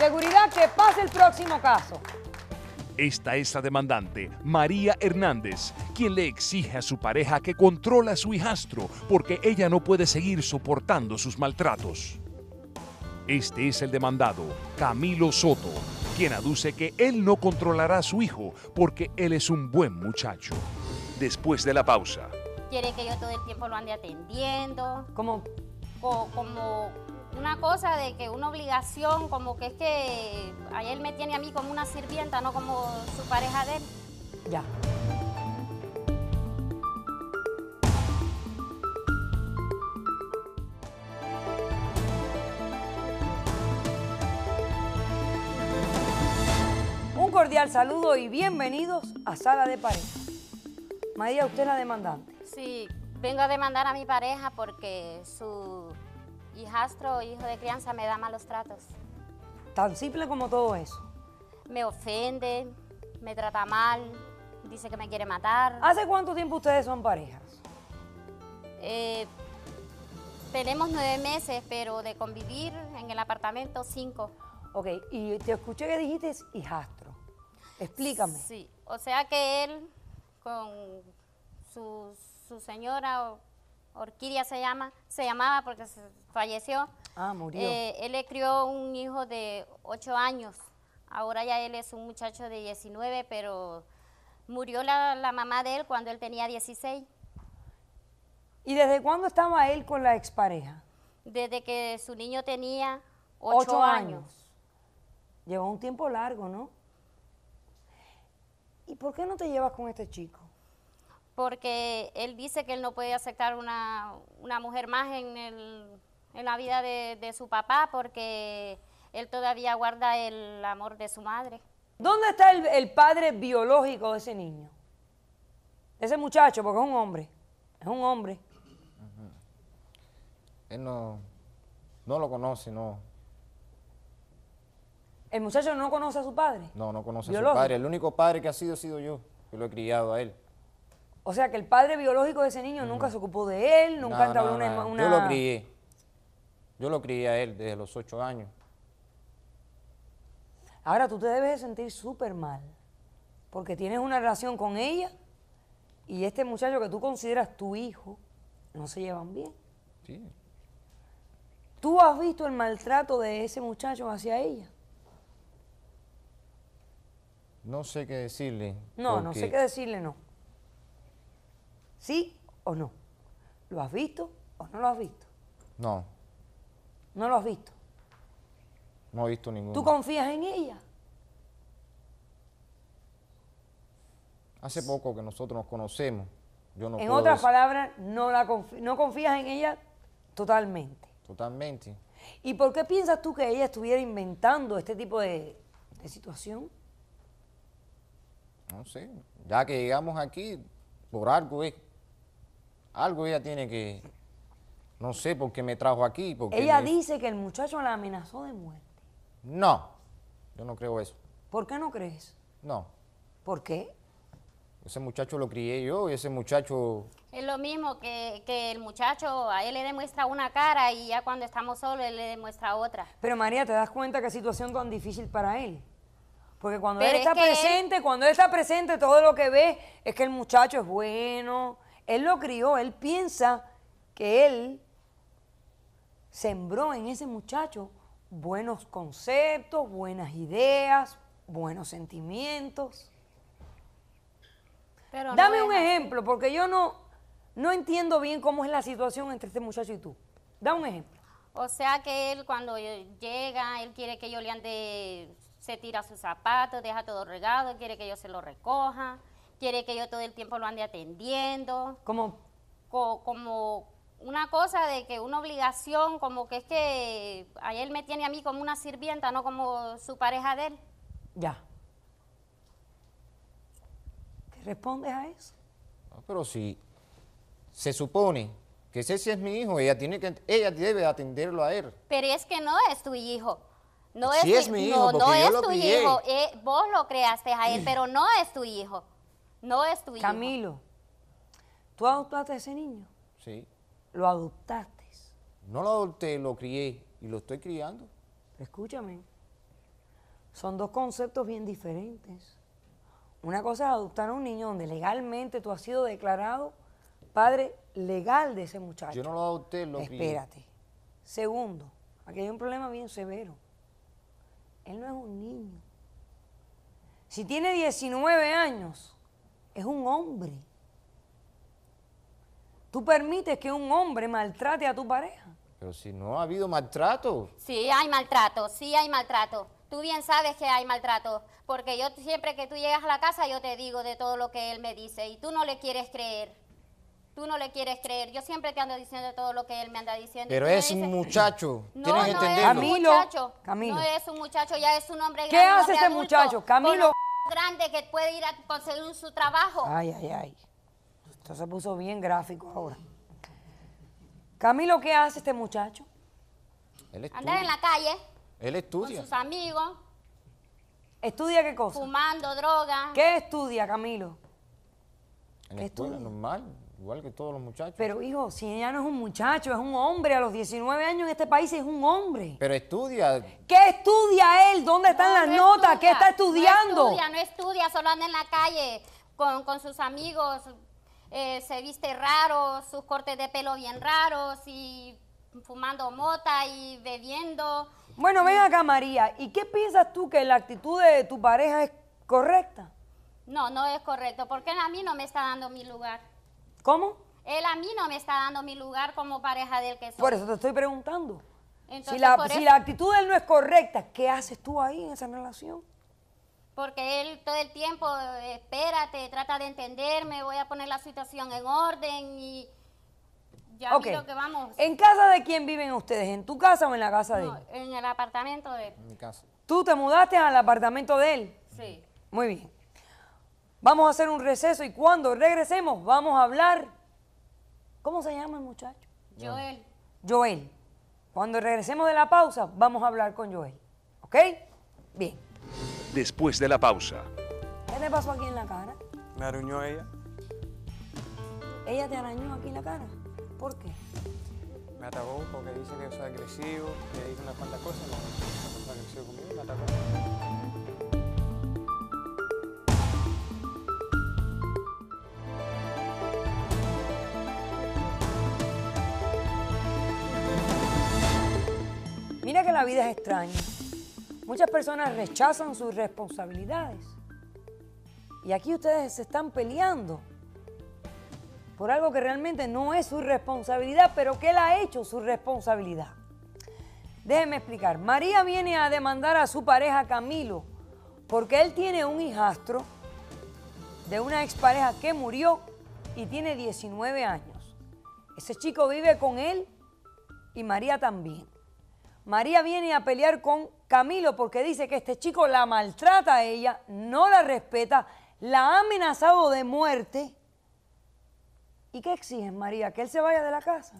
Seguridad, que pase el próximo caso. Esta es la demandante, María Hernández, quien le exige a su pareja que controla a su hijastro porque ella no puede seguir soportando sus maltratos. Este es el demandado, Camilo Soto, quien aduce que él no controlará a su hijo porque él es un buen muchacho. Después de la pausa. Quiere que yo todo el tiempo lo ande atendiendo. ¿Cómo? como una cosa de que una obligación, como que es que a él me tiene a mí como una sirvienta, no como su pareja de él. Ya. Un cordial saludo y bienvenidos a Sala de Pareja. María, usted es la demandante. Sí, vengo a demandar a mi pareja porque su hijastro o hijo de crianza me da malos tratos. Tan simple como todo eso. Me ofende, me trata mal, dice que me quiere matar. ¿Hace cuánto tiempo ustedes son parejas? Eh, tenemos nueve meses, pero de convivir en el apartamento, cinco. Ok, y te escuché que dijiste hijastro. Explícame. Sí, o sea que él con su, su señora o Orquídea se llama, se llamaba porque falleció. Ah, murió. Eh, él le crió un hijo de 8 años. Ahora ya él es un muchacho de 19, pero murió la, mamá de él cuando él tenía 16. ¿Y desde cuándo estaba él con la expareja? Desde que su niño tenía 8, años. Llevó un tiempo largo, ¿no? ¿Y por qué no te llevas con este chico? porque él dice que él no puede aceptar una, mujer más en, la vida de, su papá porque él todavía guarda el amor de su madre. ¿Dónde está el, padre biológico de ese niño? ese muchacho, porque es un hombre, es un hombre. Él no, no lo conoce, no. ¿El muchacho no conoce a su padre? No, no conoce a su padre. El único padre que ha sido, ha sido yo, que lo he criado a él. O sea que el padre biológico de ese niño nunca mm. se ocupó de él, nunca entabló una, una... Yo lo crié. Yo lo crié a él desde los ocho años. Ahora tú te debes de sentir súper mal, porque tienes una relación con ella y este muchacho que tú consideras tu hijo no se llevan bien. Sí. ¿Tú has visto el maltrato de ese muchacho hacia ella? No sé qué decirle. No, no sé qué decirle, no. ¿Sí o no? ¿Lo has visto o no lo has visto? No. ¿No lo has visto? No he visto ninguno. ¿Tú confías en ella? Hace poco que nosotros nos conocemos. Yo en otras palabras, no, la no confías en ella totalmente. Totalmente. ¿Y por qué piensas tú que ella estuviera inventando este tipo de, de situación? No sé, ya que llegamos aquí, por algo es algo ella tiene que... No sé por qué me trajo aquí. Porque ella dice que el muchacho la amenazó de muerte. No, yo no creo eso. ¿Por qué no crees? No. ¿Por qué? Ese muchacho lo crié yo y ese muchacho... Es lo mismo que, el muchacho, a él le demuestra una cara y ya cuando estamos solos él le demuestra otra. Pero María, ¿te das cuenta qué situación tan difícil para él? Porque cuando él está presente, cuando él está presente, todo lo que ve es que el muchacho es bueno, él lo crió, él piensa que él sembró en ese muchacho buenos conceptos, buenas ideas, buenos sentimientos. Dame un ejemplo, porque yo no, no entiendo bien cómo es la situación entre este muchacho y tú. Da un ejemplo. O sea que él cuando llega, él quiere que yo le ande, se tira sus zapatos, deja todo regado, quiere que yo se lo recoja quiere que yo todo el tiempo lo ande atendiendo. ¿Cómo? como una cosa de que una obligación, como que es que a él me tiene a mí como una sirvienta, no como su pareja de él. Ya. ¿Qué responde a eso? No, pero si se supone que ese es mi hijo, ella tiene que ella debe atenderlo a él. Pero es que no es tu hijo. No es, mi hijo, no, es tu hijo. Eh, vos lo creaste a él, pero no es tu hijo. No es tu hijo. Camilo, ¿tú adoptaste a ese niño? Sí. ¿Lo adoptaste? No lo adopté, lo crié y lo estoy criando. Escúchame, son dos conceptos bien diferentes. Una cosa es adoptar a un niño donde legalmente tú has sido declarado padre legal de ese muchacho. Yo no lo adopté, lo Espérate. Segundo, aquí hay un problema bien severo. Él no es un niño. Si tiene 19 años, es un hombre. Tú permites que un hombre maltrate a tu pareja. Pero si no ha habido maltrato. Sí, hay maltrato, sí hay maltrato. Tú bien sabes que hay maltrato, porque yo siempre que tú llegas a la casa yo te digo de todo lo que él me dice y tú no le quieres creer. Tú no le quieres creer. Yo siempre te ando diciendo todo lo que él me anda diciendo. Pero es un muchacho. No, Tienes no Es un muchacho. No es un muchacho, ya es un hombre grande. ¿Qué hace ese muchacho? Camilo grande que puede ir a conseguir su trabajo. Ay, ay, ay. Esto se puso bien gráfico ahora. Camilo, ¿qué hace este muchacho? Andar en la calle. Él estudia. Con sus amigos. ¿Estudia qué cosa? Fumando, droga. ¿Qué estudia, Camilo? estudia? normal igual que todos los muchachos. Pero hijo, si ya no es un muchacho, es un hombre. A los 19 años en este país es un hombre. Pero estudia. ¿Qué estudia él? ¿Dónde están las notas? ¿Qué está estudiando? No estudia, no estudia, solo anda en la calle con, sus amigos. Eh, se viste raro, sus cortes de pelo bien raros y fumando mota y bebiendo. Bueno, venga acá María, ¿y qué piensas tú que la actitud de tu pareja es correcta? No, no es correcto, porque a mí no me está dando mi lugar. ¿Cómo? Él a mí no me está dando mi lugar como pareja del que soy. Por eso te estoy preguntando. si, la, actitud de él no es correcta, ¿qué haces tú ahí en esa relación? Porque él todo el tiempo, espérate, trata de entenderme, voy a poner la situación en orden y ya creo que vamos. ¿En casa de quién viven ustedes? ¿En tu casa o en la casa de él? En el apartamento de él. mi casa. ¿Tú te mudaste al apartamento de él? Sí. Muy bien. Vamos a hacer un receso y cuando regresemos vamos a hablar. ¿Cómo se llama el muchacho? Joel. Joel. Cuando regresemos de la pausa vamos a hablar con Joel. ¿Ok? Bien. Después de la pausa. ¿Qué te pasó aquí en la cara? Me arañó ella. ¿Ella te arañó aquí en la cara? ¿Por qué? Me atacó porque dice que soy agresivo, que dice unas cuantas cosas, no, agresivo conmigo, me atacó. vida es extraña. Muchas personas rechazan sus responsabilidades. Y aquí ustedes se están peleando por algo que realmente no es su responsabilidad, pero que él ha hecho su responsabilidad. Déjenme explicar. María viene a demandar a su pareja Camilo porque él tiene un hijastro de una expareja que murió y tiene 19 años. Ese chico vive con él y María también. María viene a pelear con Camilo porque dice que este chico la maltrata a ella, no la respeta, la ha amenazado de muerte. ¿Y qué exigen, María? ¿Que él se vaya de la casa?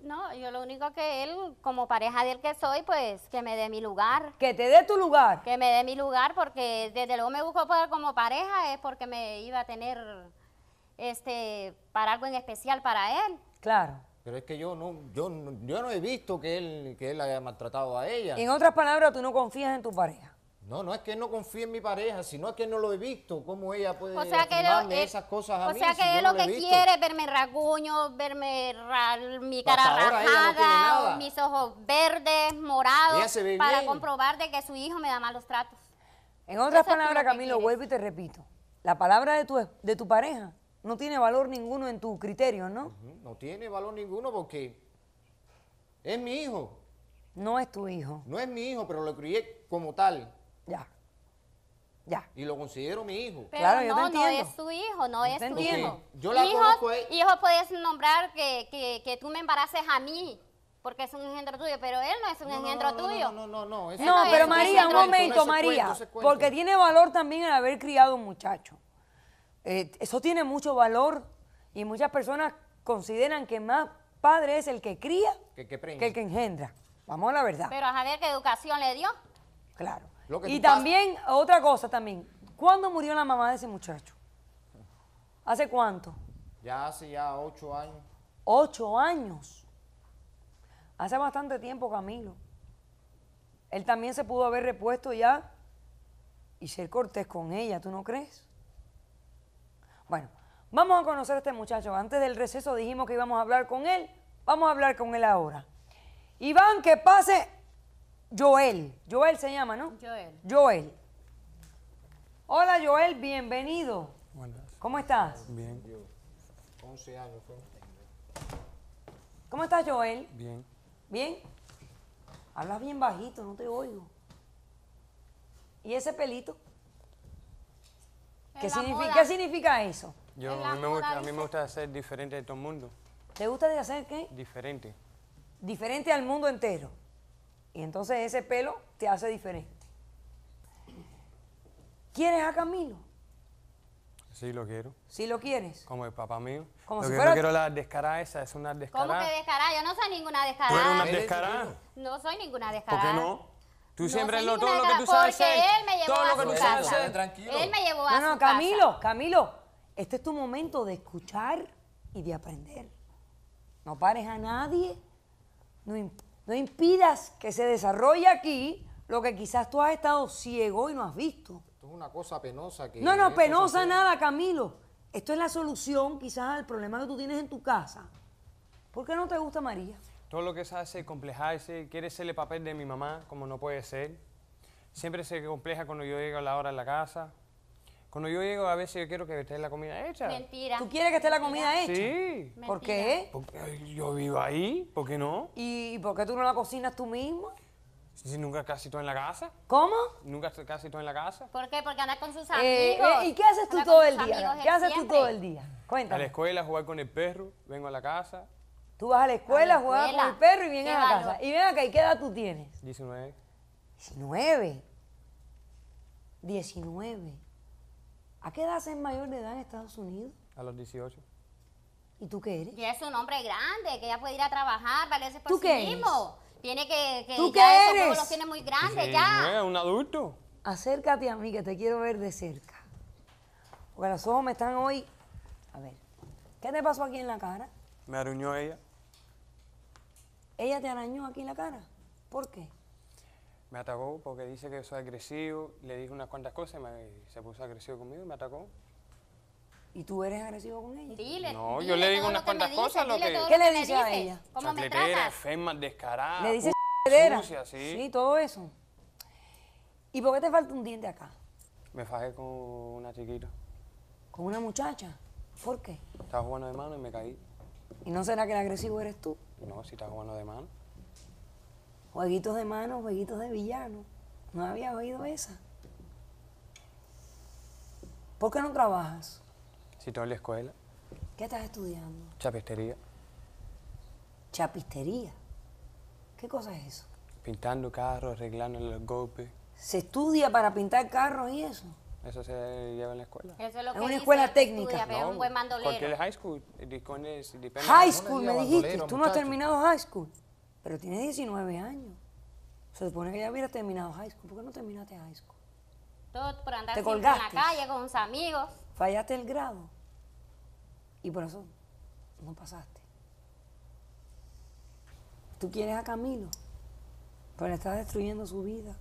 No, yo lo único que él, como pareja de él que soy, pues que me dé mi lugar. Que te dé tu lugar. Que me dé mi lugar porque desde luego me buscó poder como pareja es porque me iba a tener este para algo en especial para él. Claro. Pero es que yo no, yo, yo no he visto que él, que haya maltratado a ella. En otras palabras, tú no confías en tu pareja. No, no es que no confíe en mi pareja, sino es que no lo he visto. ¿Cómo ella puede o que esas cosas a o O sea que él lo, que quiere es verme raguño, verme mi cara rajada, mis ojos verdes, morados, para comprobar de que su hijo me da malos tratos. En otras palabras, Camilo, vuelvo y te repito. La palabra de tu, de tu pareja no tiene valor ninguno en tu criterio, ¿no? No tiene valor ninguno porque es mi hijo. No es tu hijo. No es mi hijo, pero lo crié como tal. Ya. Ya. Y lo considero mi hijo. claro, no, yo te entiendo. no es tu hijo, no es tu hijo. Yo la conozco puedes nombrar que, que, que tú me embaraces a mí porque es un engendro tuyo, pero él no es un engendro no, no, tuyo. No, no, no. No, pero María, un momento, María, porque tiene valor también el haber criado un muchacho. Eh, eso tiene mucho valor y muchas personas consideran que más padre es el que cría que, el que engendra. Vamos a la verdad. Pero a saber ¿qué educación le dio? Claro. Y también, otra cosa también, ¿cuándo murió la mamá de ese muchacho? ¿Hace cuánto? Ya hace ya ocho años. ¿Ocho años? Hace bastante tiempo, Camilo. Él también se pudo haber repuesto ya y ser cortés con ella, ¿tú no crees? Bueno, vamos a conocer a este muchacho. Antes del receso dijimos que íbamos a hablar con él. Vamos a hablar con él ahora. Iván, que pase Joel. Joel se llama, ¿no? Joel. Joel. Hola Joel, bienvenido. Buenas. ¿Cómo estás? Bien. 11 años ¿Cómo estás Joel? Bien. ¿Bien? Hablas bien bajito, no te oigo. ¿Y ese pelito? ¿Qué, significa, eso? a, mí me gusta, hacer ser diferente de todo el mundo. ¿Te gusta de hacer qué? Diferente. Diferente al mundo entero. Y entonces ese pelo te hace diferente. ¿Quieres a Camilo? Sí, lo quiero. ¿Sí lo quieres? Como el papá mío. Como si quiero la descarada esa, es una descarada. ¿Cómo que descarada? Yo no soy ninguna descarada. descarada? No soy ninguna descarada. ¿Por qué no? Tú siempre todo lo que tú sabes él me llevó a Él me llevó a no, no, Camilo, Camilo, este es tu momento de escuchar y de aprender. No pares a nadie. No, no impidas que se desarrolle aquí lo que quizás tú has estado ciego y no has visto. Esto es una cosa penosa que... No, no, penosa nada, Camilo. Esto es la solución quizás al problema que tú tienes en tu casa. ¿Por qué no te gusta María? Todo lo que se hace, complejarse, quiere ser el papel de mi mamá, como no puede ser. Siempre se compleja cuando yo llego a la hora a la casa. Cuando yo llego, a veces yo quiero que esté la comida hecha. Mentira. ¿Tú quieres que esté la comida hecha? Sí. ¿Por qué? Porque yo vivo ahí, ¿por qué no? ¿Y por qué tú no la cocinas tú mismo? Si nunca casi tú en la casa. ¿Cómo? Nunca casi tú en la casa. ¿Por qué? Porque andas con sus eh, amigos. Eh, ¿Y qué haces tú todo el día? ¿Qué haces tú todo el día? Cuéntame. A la escuela, jugar con el perro, vengo a la casa, Tú vas a la escuela, juegas con el perro y vienes a casa. Y ven acá, ¿y qué edad tú tienes? 19. 19. 19. ¿A qué edad es mayor de edad en Estados Unidos? A los 18. ¿Y tú qué eres? Y es un hombre grande, que ya puede ir a trabajar, ¿vale? por ¿Tú sí qué mismo. Eres? Tiene que, que ¿Tú ya qué eres? los tiene muy grandes ya. un adulto. Acércate a mí, que te quiero ver de cerca. Porque los ojos me están hoy. A ver, ¿qué te pasó aquí en la cara? Me aruñó ella. ¿Ella te arañó aquí en la cara? ¿Por qué? Me atacó porque dice que soy agresivo, le dije unas cuantas cosas y se puso agresivo conmigo y me atacó. ¿Y tú eres agresivo con ella? Dile, no, yo le digo unas cuantas cosas. Lo que... ¿Qué le dice a ella? ¿Cómo Chacletera, descarada. Le dice sucia, sí. Sí, todo eso. ¿Y por qué te falta un diente acá? Me fajé con una chiquita. ¿Con una muchacha? ¿Por qué? Estaba jugando de mano y me caí. ¿Y no será que el agresivo eres tú? No, si estás jugando de mano. Jueguitos de mano, jueguitos de villano. No había oído esa. ¿Por qué no trabajas? Si estoy la escuela. ¿Qué estás estudiando? Chapistería. ¿Chapistería? ¿Qué cosa es eso? Pintando carros, arreglando los golpes. ¿Se estudia para pintar carros y eso? Eso se lleva en la escuela. Eso es lo que una escuela técnica. porque es high school. high school, me dijiste. Tú no has terminado high school. Pero tienes 19 años. Se supone que ya hubieras terminado high school. ¿Por qué no terminaste high school? Todo por andar ¿Te en la calle con sus amigos. Fallaste el grado. Y por eso no pasaste. Tú quieres a Camilo, pero le estás destruyendo su vida.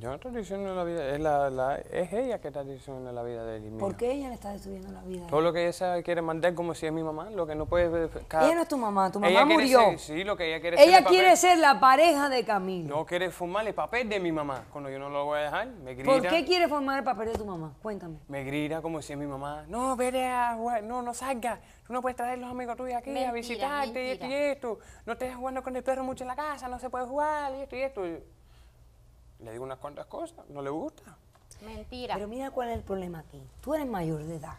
Yo no estoy diciendo la vida, es, la, la, es ella que está diciendo la vida de él. ¿Por qué ella le está destruyendo la vida? Todo lo que ella quiere mandar como si es mi mamá, lo que no puede... Ella no es tu mamá, tu mamá murió. sí, lo que ella quiere Ella ser quiere ser la pareja de Camilo. No quiere formar el papel de mi mamá, cuando yo no lo voy a dejar, me grita. ¿Por qué quiere formar el papel de tu mamá? Cuéntame. Me grita como si es mi mamá, no, vete a jugar, no, no salga. tú no puedes traer los amigos tuyos aquí a visitarte y esto y esto, no estés jugando con el perro mucho en la casa, no se puede jugar y esto y esto le digo unas cuantas cosas, no le gusta. Mentira. Pero mira cuál es el problema aquí. Tú eres mayor de edad.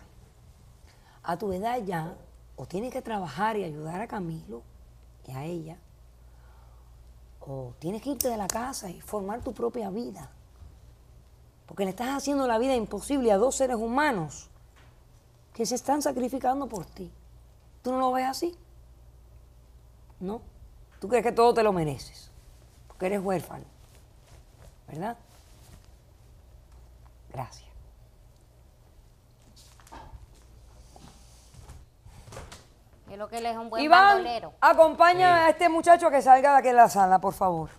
A tu edad ya, o tienes que trabajar y ayudar a Camilo y a ella, o tienes que irte de la casa y formar tu propia vida. Porque le estás haciendo la vida imposible a dos seres humanos que se están sacrificando por ti. ¿Tú no lo ves así? ¿No? ¿Tú crees que todo te lo mereces? Porque eres huérfano. ¿verdad? Gracias. lo que Iván, acompaña a este muchacho que salga de aquí de la sala, por favor.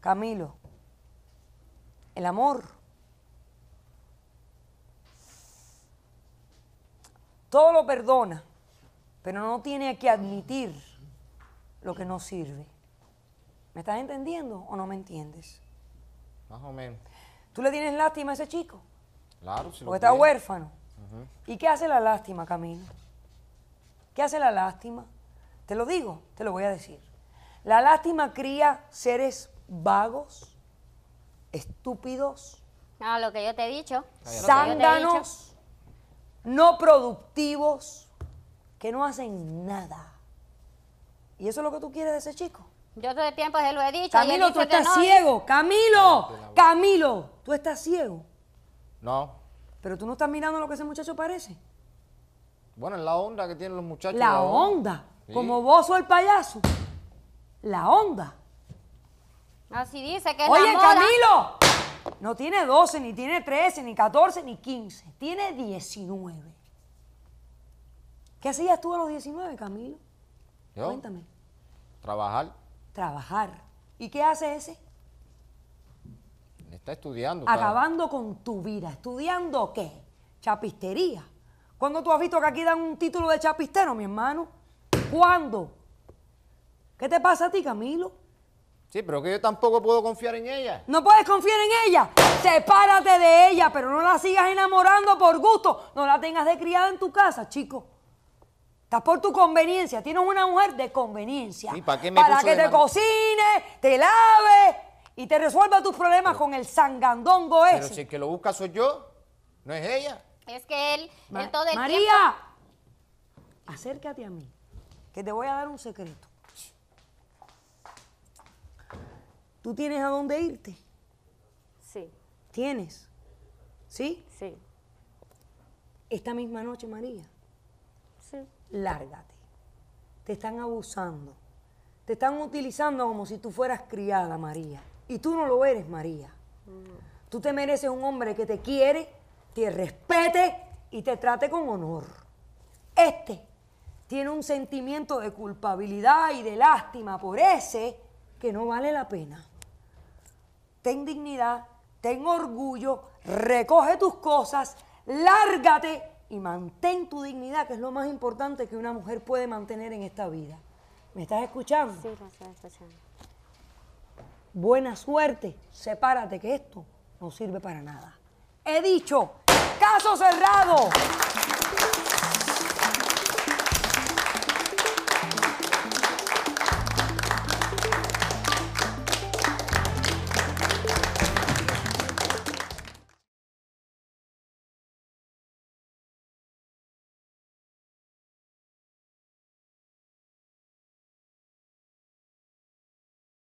Camilo, el amor. Todo lo perdona, pero no tiene que admitir lo que no sirve. ¿Me estás entendiendo o no me entiendes? Más o menos. ¿Tú le tienes lástima a ese chico? Claro, sí. Porque está huérfano. ¿Y qué hace la lástima, Camilo? ¿Qué hace la lástima? Te lo digo, te lo voy a decir. La lástima cría seres vagos, estúpidos. No, ah, lo que yo te he dicho. Sándanos, no productivos, que no hacen nada. ¿Y eso es lo que tú quieres de ese chico? Yo todo el tiempo se lo he dicho. Camilo, tú estás ciego. Camilo, Camilo, tú estás ciego. No. Pero tú no estás mirando lo que ese muchacho parece. Bueno, es la onda que tienen los muchachos. La, onda. Como vos o el payaso. La onda. Así dice que es Oye, Camilo, no tiene 12, ni tiene 13, ni 14, ni 15. Tiene 19. ¿Qué hacías tú a los 19, Camilo? ¿Yo? Cuéntame. Trabajar. Trabajar. ¿Y qué hace ese? Está estudiando. Acabando con tu vida. ¿Estudiando qué? Chapistería. ¿Cuándo tú has visto que aquí dan un título de chapistero, mi hermano? ¿Cuándo? ¿Qué te pasa a ti, Camilo? Sí, pero que yo tampoco puedo confiar en ella. No puedes confiar en ella. Sepárate de ella, pero no la sigas enamorando por gusto. No la tengas de criada en tu casa, chico. Estás por tu conveniencia. Tienes una mujer de conveniencia. ¿Y para qué me Para que te cocine, te lave y te resuelva tus problemas con el sangandongo ese. Pero si el que lo busca soy yo, no es ella. Es que él, el María, acércate a mí, que te voy a dar un secreto. Tú tienes a dónde irte. Sí, Tienes. ¿Sí? sí. Esta misma noche, María, Lárgate. Te están abusando. Te están utilizando como si tú fueras criada, María. Y tú no lo eres, María. Mm. Tú te mereces un hombre que te quiere, te respete y te trate con honor. Este tiene un sentimiento de culpabilidad y de lástima por ese que no vale la pena. Ten dignidad, ten orgullo, recoge tus cosas, lárgate y mantén tu dignidad, que es lo más importante que una mujer puede mantener en esta vida. ¿Me estás escuchando? Sí, lo estoy escuchando. Buena suerte, sepárate que esto no sirve para nada. He dicho, caso cerrado.